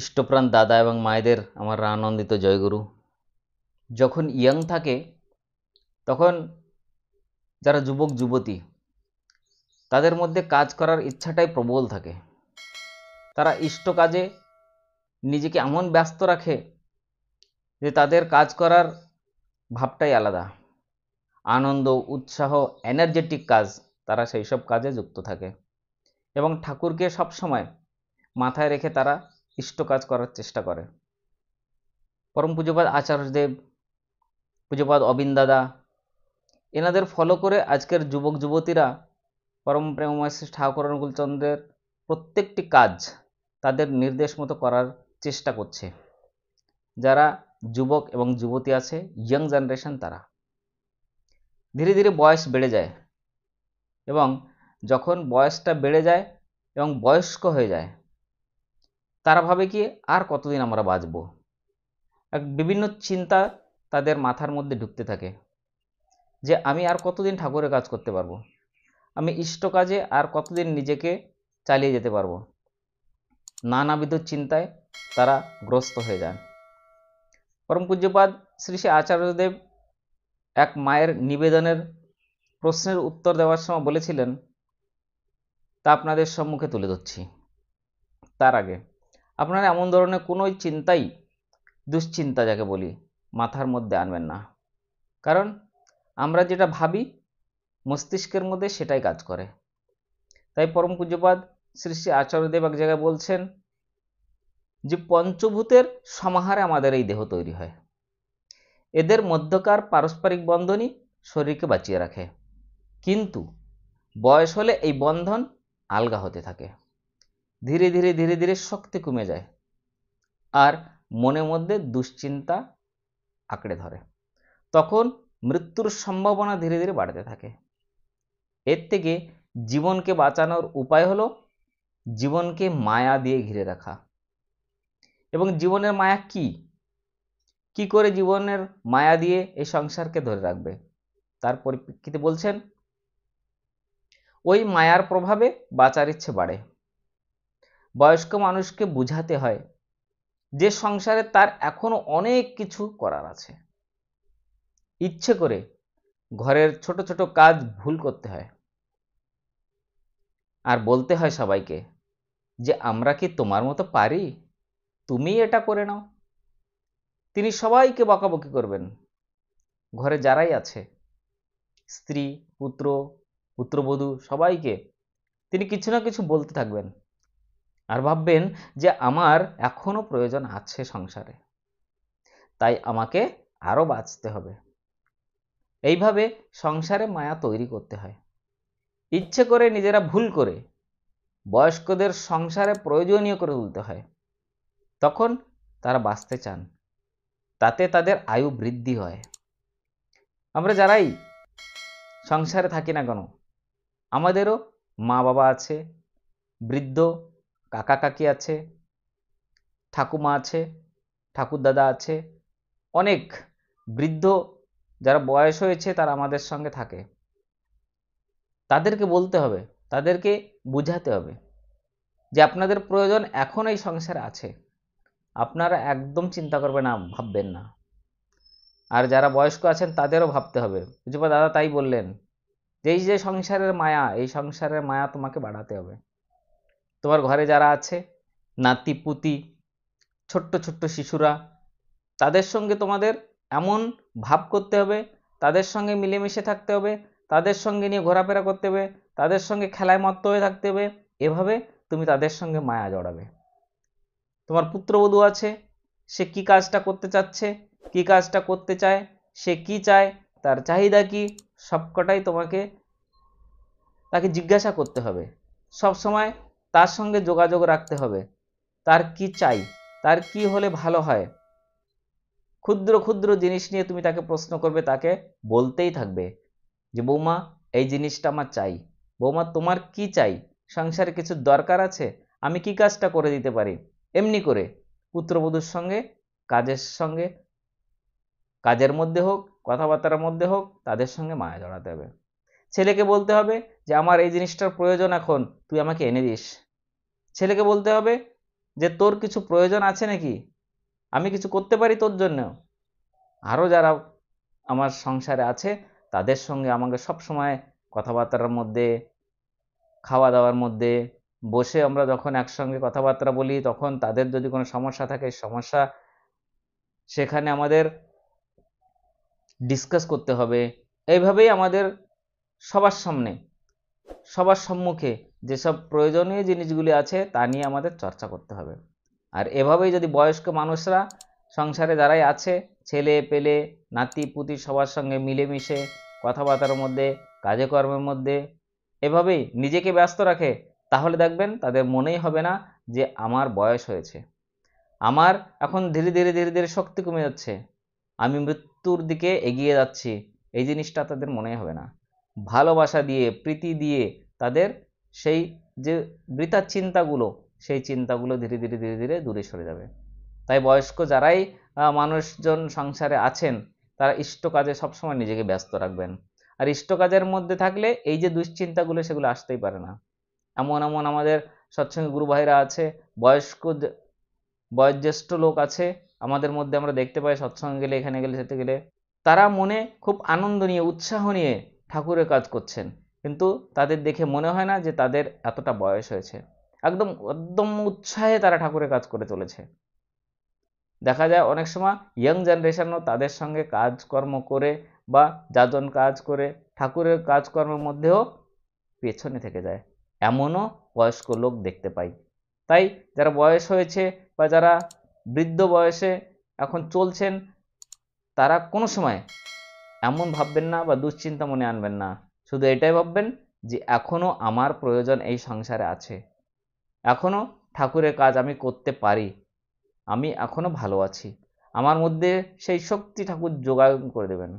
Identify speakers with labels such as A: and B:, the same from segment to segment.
A: ইষ্টপ্রাণ দাদা এবং মায়েদের আমার আনন্দিত জয়গুরু যখন ইয়াং থাকে তখন যারা যুবক যুবতী তাদের মধ্যে কাজ করার ইচ্ছাটাই প্রবল থাকে তারা ইষ্ট কাজে নিজেকে এমন ব্যস্ত রাখে যে তাদের কাজ করার ভাবটাই আলাদা আনন্দ উৎসাহ এনার্জেটিক কাজ তারা সেই সব কাজে যুক্ত থাকে এবং ঠাকুরকে সবসময় মাথায় রেখে তারা ইষ্ট কাজ করার চেষ্টা করে পরম পুজোপাদ আচার্যদেব পুজোপাদ অবিন্দাদা এনাদের ফলো করে আজকের যুবক যুবতীরা পরম প্রেমময় শ্রী ঠাকুর অনুকূলচন্দ্রের প্রত্যেকটি কাজ তাদের নির্দেশ মতো করার চেষ্টা করছে যারা যুবক এবং যুবতী আছে ইয়াং জেনারেশন তারা ধীরে ধীরে বয়স বেড়ে যায় এবং যখন বয়সটা বেড়ে যায় এবং বয়স্ক হয়ে যায় তারা ভাবে কি আর কতদিন আমরা বাঁচব এক বিভিন্ন চিন্তা তাদের মাথার মধ্যে ঢুকতে থাকে যে আমি আর কতদিন ঠাকুরের কাজ করতে পারবো আমি ইষ্ট কাজে আর কতদিন নিজেকে চালিয়ে যেতে পারবো নানাবিধ চিন্তায় তারা গ্রস্ত হয়ে যান পরম পূজ্যপাদ শ্রী শ্রী আচার্যদেব এক মায়ের নিবেদনের প্রশ্নের উত্তর দেওয়ার সময় বলেছিলেন তা আপনাদের সম্মুখে তুলে ধরছি তার আগে আপনারা এমন ধরনের কোনো চিন্তাই দুশ্চিন্তা যাকে বলি মাথার মধ্যে আনবেন না কারণ আমরা যেটা ভাবি মস্তিষ্কের মধ্যে সেটাই কাজ করে তাই পরম পূজ্যপাদ শ্রী শ্রী আচার্যদেব এক জায়গায় বলছেন যে পঞ্চভূতের সমাহারে আমাদের এই দেহ তৈরি হয় এদের মধ্যকার পারস্পরিক বন্ধনই শরীরকে বাঁচিয়ে রাখে কিন্তু বয়স হলে এই বন্ধন আলগা হতে থাকে ধীরে ধীরে ধীরে ধীরে শক্তি কমে যায় আর মনের মধ্যে দুশ্চিন্তা আঁকড়ে ধরে তখন মৃত্যুর সম্ভাবনা ধীরে ধীরে বাড়তে থাকে এর থেকে জীবনকে বাঁচানোর উপায় হলো জীবনকে মায়া দিয়ে ঘিরে রাখা এবং জীবনের মায়া কি কি করে জীবনের মায়া দিয়ে এই সংসারকে ধরে রাখবে তার পরিপ্রেক্ষিতে বলছেন ওই মায়ার প্রভাবে বাঁচার ইচ্ছে বাড়ে বয়স্ক মানুষকে বুঝাতে হয় যে সংসারে তার এখনও অনেক কিছু করার আছে ইচ্ছে করে ঘরের ছোট ছোট কাজ ভুল করতে হয় আর বলতে হয় সবাইকে যে আমরা কি তোমার মতো পারি তুমি এটা করে নাও তিনি সবাইকে বকাবকি করবেন ঘরে যারাই আছে স্ত্রী পুত্র পুত্রবধূ সবাইকে তিনি কিছু না কিছু বলতে থাকবেন আর ভাববেন যে আমার এখনও প্রয়োজন আছে সংসারে তাই আমাকে আরও বাঁচতে হবে এইভাবে সংসারে মায়া তৈরি করতে হয় ইচ্ছে করে নিজেরা ভুল করে বয়স্কদের সংসারে প্রয়োজনীয় করে তুলতে হয় তখন তারা বাঁচতে চান তাতে তাদের আয়ু বৃদ্ধি হয় আমরা যারাই সংসারে থাকি না কেন আমাদেরও মা বাবা আছে বৃদ্ধ কাকা কাকি আছে ঠাকুমা আছে ঠাকুরদাদা আছে অনেক বৃদ্ধ যারা বয়স হয়েছে তারা আমাদের সঙ্গে থাকে তাদেরকে বলতে হবে তাদেরকে বুঝাতে হবে যে আপনাদের প্রয়োজন এখন এই সংসারে আছে আপনারা একদম চিন্তা করবেন না ভাববেন না আর যারা বয়স্ক আছেন তাদেরও ভাবতে হবে বুঝবা দাদা তাই বললেন যে এই যে সংসারের মায়া এই সংসারের মায়া তোমাকে বাড়াতে হবে তোমার ঘরে যারা আছে নাতি পুতি ছোট্ট ছোট্ট শিশুরা তাদের সঙ্গে তোমাদের এমন ভাব করতে হবে তাদের সঙ্গে মিলেমিশে থাকতে হবে তাদের সঙ্গে নিয়ে ঘোরাফেরা করতে হবে তাদের সঙ্গে খেলায় মত্ত হয়ে থাকতে হবে এভাবে তুমি তাদের সঙ্গে মায়া জড়াবে তোমার পুত্রবধূ আছে সে কি কাজটা করতে চাচ্ছে কি কাজটা করতে চায় সে কি চায় তার চাহিদা কি সবকটাই তোমাকে তাকে জিজ্ঞাসা করতে হবে সব সময় তার সঙ্গে যোগাযোগ রাখতে হবে তার কি চাই তার কি হলে ভালো হয় ক্ষুদ্র ক্ষুদ্র জিনিস নিয়ে তুমি তাকে প্রশ্ন করবে তাকে বলতেই থাকবে যে বৌমা এই জিনিসটা আমার চাই বৌমা তোমার কি চাই সংসারে কিছু দরকার আছে আমি কি কাজটা করে দিতে পারি এমনি করে পুত্রবধূর সঙ্গে কাজের সঙ্গে কাজের মধ্যে হোক কথাবার্তার মধ্যে হোক তাদের সঙ্গে মায়া জড়াতে হবে ছেলেকে বলতে হবে যে আমার এই জিনিসটার প্রয়োজন এখন তুই আমাকে এনে দিস ছেলেকে বলতে হবে যে তোর কিছু প্রয়োজন আছে নাকি আমি কিছু করতে পারি তোর জন্য আরও যারা আমার সংসারে আছে তাদের সঙ্গে আমাকে সব সময় কথাবার্তার মধ্যে খাওয়া দাওয়ার মধ্যে বসে আমরা যখন একসঙ্গে কথাবার্তা বলি তখন তাদের যদি কোনো সমস্যা থাকে সমস্যা সেখানে আমাদের ডিসকাস করতে হবে এইভাবেই আমাদের সবার সামনে সবার সম্মুখে যেসব প্রয়োজনীয় জিনিসগুলি আছে তা নিয়ে আমাদের চর্চা করতে হবে আর এভাবেই যদি বয়স্ক মানুষরা সংসারে যারাই আছে ছেলে পেলে নাতি পুতি সবার সঙ্গে মিলেমিশে কথাবার্তার মধ্যে কাজে কর্মের মধ্যে এভাবেই নিজেকে ব্যস্ত রাখে তাহলে দেখবেন তাদের মনেই হবে না যে আমার বয়স হয়েছে আমার এখন ধীরে ধীরে ধীরে ধীরে শক্তি কমে যাচ্ছে আমি মৃত্যুর দিকে এগিয়ে যাচ্ছি এই জিনিসটা তাদের মনে হবে না ভালোবাসা দিয়ে প্রীতি দিয়ে তাদের সেই যে বৃথা চিন্তাগুলো সেই চিন্তাগুলো ধীরে ধীরে ধীরে ধীরে দূরে সরে যাবে তাই বয়স্ক যারাই মানুষজন সংসারে আছেন তারা ইষ্ট কাজে সবসময় নিজেকে ব্যস্ত রাখবেন আর ইষ্ট কাজের মধ্যে থাকলে এই যে দুশ্চিন্তাগুলো সেগুলো আসতেই পারে না এমন এমন আমাদের সৎসঙ্গী গুরু ভাইরা আছে বয়স্ক বয়োজ্যেষ্ঠ লোক আছে আমাদের মধ্যে আমরা দেখতে পাই সৎসঙ্গে গেলে এখানে গেলে যেতে গেলে তারা মনে খুব আনন্দ নিয়ে উৎসাহ নিয়ে ঠাকুরের কাজ করছেন কিন্তু তাদের দেখে মনে হয় না যে তাদের এতটা বয়স হয়েছে একদম একদম উৎসাহে তারা ঠাকুরের কাজ করে চলেছে দেখা যায় অনেক সময় ইয়াং জেনারেশনও তাদের সঙ্গে কাজকর্ম করে বা যাজন কাজ করে ঠাকুরের কাজকর্মের মধ্যেও পেছনে থেকে যায় এমনও বয়স্ক লোক দেখতে পাই তাই যারা বয়স হয়েছে বা যারা বৃদ্ধ বয়সে এখন চলছেন তারা কোনো সময় এমন ভাববেন না বা দুশ্চিন্তা মনে আনবেন না শুধু এটাই ভাববেন যে এখনও আমার প্রয়োজন এই সংসারে আছে এখনও ঠাকুরের কাজ আমি করতে পারি আমি এখনও ভালো আছি আমার মধ্যে সেই শক্তি ঠাকুর যোগায়ন করে দেবেন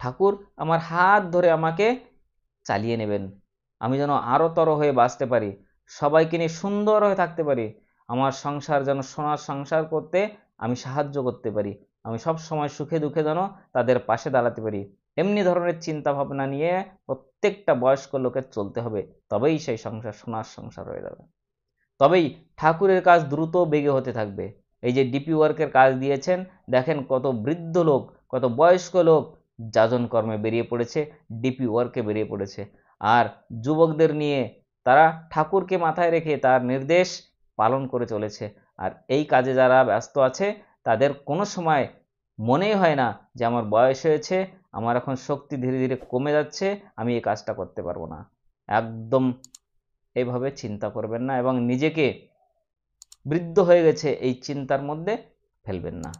A: ঠাকুর আমার হাত ধরে আমাকে চালিয়ে নেবেন আমি যেন আরও তর হয়ে বাঁচতে পারি সবাইকে নিয়ে সুন্দর হয়ে থাকতে পারি আমার সংসার যেন সোনার সংসার করতে আমি সাহায্য করতে পারি আমি সব সময় সুখে দুঃখে যেন তাদের পাশে দাঁড়াতে পারি এমনি ধরনের চিন্তা ভাবনা নিয়ে প্রত্যেকটা বয়স্ক লোকের চলতে হবে তবেই সেই সংসার সোনার সংসার হয়ে যাবে তবেই ঠাকুরের কাজ দ্রুত বেগে হতে থাকবে এই যে ডিপি ওয়ার্কের কাজ দিয়েছেন দেখেন কত বৃদ্ধ লোক কত বয়স্ক লোক যাজন কর্মে বেরিয়ে পড়েছে ডিপি ওয়ার্কে বেরিয়ে পড়েছে আর যুবকদের নিয়ে তারা ঠাকুরকে মাথায় রেখে তার নির্দেশ পালন করে চলেছে আর এই কাজে যারা ব্যস্ত আছে তাদের কোনো সময় মনেই হয় না যে আমার বয়স হয়েছে আমার এখন শক্তি ধীরে ধীরে কমে যাচ্ছে আমি এই কাজটা করতে পারবো না একদম এভাবে চিন্তা করবেন না এবং নিজেকে বৃদ্ধ হয়ে গেছে এই চিন্তার মধ্যে ফেলবেন না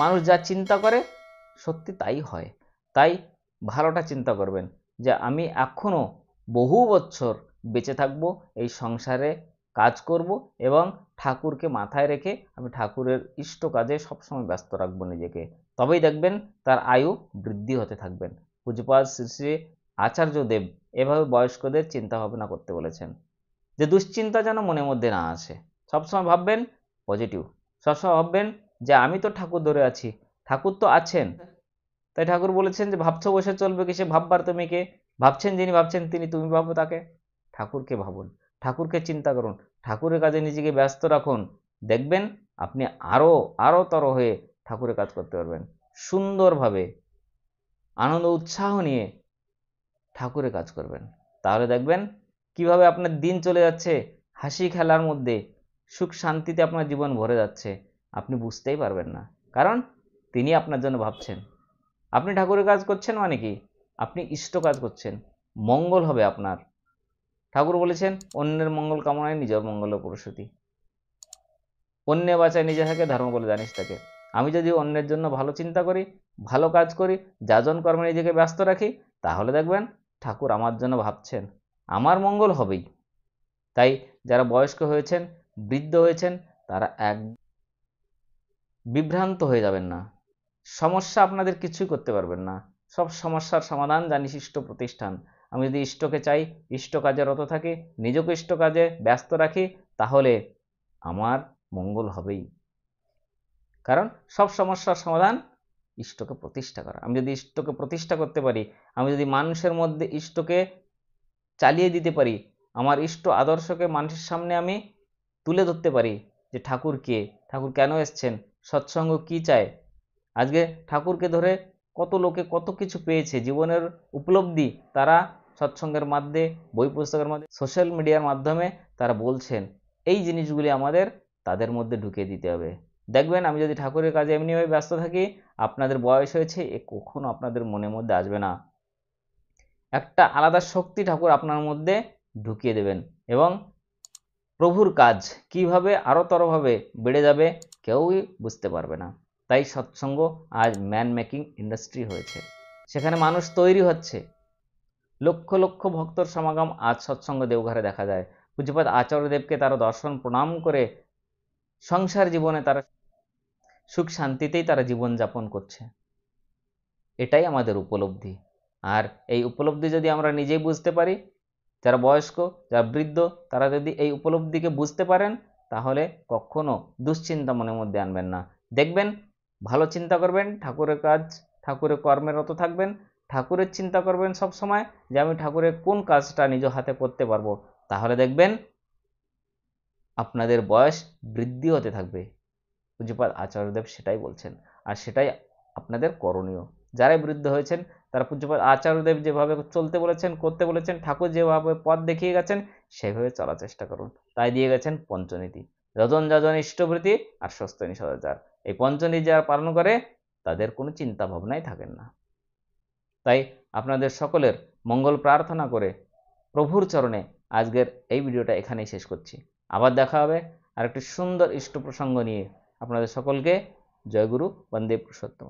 A: মানুষ যা চিন্তা করে সত্যি তাই হয় তাই ভালোটা চিন্তা করবেন যে আমি এখনও বহু বছর বেঁচে থাকব এই সংসারে কাজ করব এবং ঠাকুরকে মাথায় রেখে আমি ঠাকুরের ইষ্ট কাজে সবসময় ব্যস্ত রাখবো নিজেকে তবেই দেখবেন তার আয়ু বৃদ্ধি হতে থাকবেন পূজপাল শ্রী শ্রী দেব এভাবে বয়স্কদের চিন্তা ভাবনা করতে বলেছেন যে দুশ্চিন্তা যেন মনের মধ্যে না আসে সবসময় ভাববেন পজিটিভ সবসময় ভাববেন যে আমি তো ঠাকুর ধরে আছি ঠাকুর তো আছেন তাই ঠাকুর বলেছেন যে ভাবছো বসে চলবে কিসে ভাববার তুমি কে ভাবছেন যিনি ভাবছেন তিনি তুমি ভাবো তাকে ঠাকুরকে ভাবুন ঠাকুরকে চিন্তা করুন ঠাকুরের কাজে নিজেকে ব্যস্ত রাখুন দেখবেন আপনি আরও আরও তর হয়ে ঠাকুরের কাজ করতে পারবেন সুন্দরভাবে আনন্দ উৎসাহ নিয়ে ঠাকুরের কাজ করবেন তাহলে দেখবেন কিভাবে আপনার দিন চলে যাচ্ছে হাসি খেলার মধ্যে সুখ শান্তিতে আপনার জীবন ভরে যাচ্ছে আপনি বুঝতেই পারবেন না কারণ তিনি আপনার জন্য ভাবছেন আপনি ঠাকুরের কাজ করছেন মানে কি আপনি ইষ্ট কাজ করছেন মঙ্গল হবে আপনার ঠাকুর বলেছেন অন্যের মঙ্গল কামনায় নিজের মঙ্গল প্রসূতি অন্যে বাঁচায় নিজে থাকে ধর্ম বলে জানিস তাকে আমি যদি অন্যের জন্য ভালো চিন্তা করি ভালো কাজ করি যাজন কর্মে নিজেকে ব্যস্ত রাখি তাহলে দেখবেন ঠাকুর আমার জন্য ভাবছেন আমার মঙ্গল হবেই তাই যারা বয়স্ক হয়েছেন বৃদ্ধ হয়েছেন তারা এক বিভ্রান্ত হয়ে যাবেন না সমস্যা আপনাদের কিছুই করতে পারবেন না সব সমস্যার সমাধান জানিশিষ্ট প্রতিষ্ঠান আমি যদি ইষ্টকে চাই ইষ্ট কাজে রত থাকি নিজকে ইষ্ট কাজে ব্যস্ত রাখি তাহলে আমার মঙ্গল হবেই কারণ সব সমস্যার সমাধান ইষ্টকে প্রতিষ্ঠা করা আমি যদি ইষ্টকে প্রতিষ্ঠা করতে পারি আমি যদি মানুষের মধ্যে ইষ্টকে চালিয়ে দিতে পারি আমার ইষ্ট আদর্শকে মানুষের সামনে আমি তুলে ধরতে পারি যে ঠাকুর কে ঠাকুর কেন এসছেন সৎসঙ্গ কি চায় আজকে ঠাকুরকে ধরে কত লোকে কত কিছু পেয়েছে জীবনের উপলব্ধি তারা সৎসঙ্গের মাধ্যমে বই পুস্তকের মাধ্যমে সোশ্যাল মিডিয়ার মাধ্যমে তারা বলছেন এই জিনিসগুলি আমাদের তাদের মধ্যে ঢুকিয়ে দিতে হবে দেখবেন আমি যদি ঠাকুরের কাজে এমনিভাবে ব্যস্ত থাকি আপনাদের বয়স হয়েছে এ কখনো আপনাদের মনের মধ্যে আসবে না একটা আলাদা শক্তি ঠাকুর আপনার মধ্যে ঢুকিয়ে দেবেন এবং প্রভুর কাজ কিভাবে আরও তরভাবে বেড়ে যাবে কেউই বুঝতে পারবে না তাই সৎসঙ্গ আজ ম্যান মেকিং ইন্ডাস্ট্রি হয়েছে সেখানে মানুষ তৈরি হচ্ছে লক্ষ লক্ষ ভক্তর সমাগম আজ সৎসঙ্গ দেওঘরে দেখা যায় পূজ্যপাত আচার্যদেবকে তারা দর্শন প্রণাম করে সংসার জীবনে তারা সুখ শান্তিতেই তারা জীবনযাপন করছে এটাই আমাদের উপলব্ধি আর এই উপলব্ধি যদি আমরা নিজেই বুঝতে পারি যারা বয়স্ক যারা বৃদ্ধ তারা যদি এই উপলব্ধিকে বুঝতে পারেন তাহলে কখনো দুশ্চিন্তা মনের মধ্যে আনবেন না দেখবেন ভালো চিন্তা করবেন ঠাকুরের কাজ ঠাকুরের কর্মেরত থাকবেন ঠাকুরের চিন্তা করবেন সব সময় যে আমি ঠাকুরের কোন কাজটা নিজ হাতে করতে পারবো তাহলে দেখবেন আপনাদের বয়স বৃদ্ধি হতে থাকবে পূজ্যপাত আচার্যদেব সেটাই বলছেন আর সেটাই আপনাদের করণীয় যারাই বৃদ্ধ হয়েছেন তারা পূজ্যপাত আচার্যদেব যেভাবে চলতে বলেছেন করতে বলেছেন ঠাকুর যেভাবে পথ দেখিয়ে গেছেন সেভাবে চলার চেষ্টা করুন তাই দিয়ে গেছেন পঞ্চনীতি যজন যজন ইষ্টবৃত্তি আর স্বস্থ নিষেধাচার এই পঞ্চনীতি যারা পালন করে তাদের কোনো চিন্তা ভাবনাই থাকেন না তাই আপনাদের সকলের মঙ্গল প্রার্থনা করে প্রভুর চরণে আজকের এই ভিডিওটা এখানেই শেষ করছি আবার দেখা হবে আর একটি সুন্দর ইষ্ট প্রসঙ্গ নিয়ে আপনাদের সকলকে জয়গুরু বন্দে পুরুষোত্তম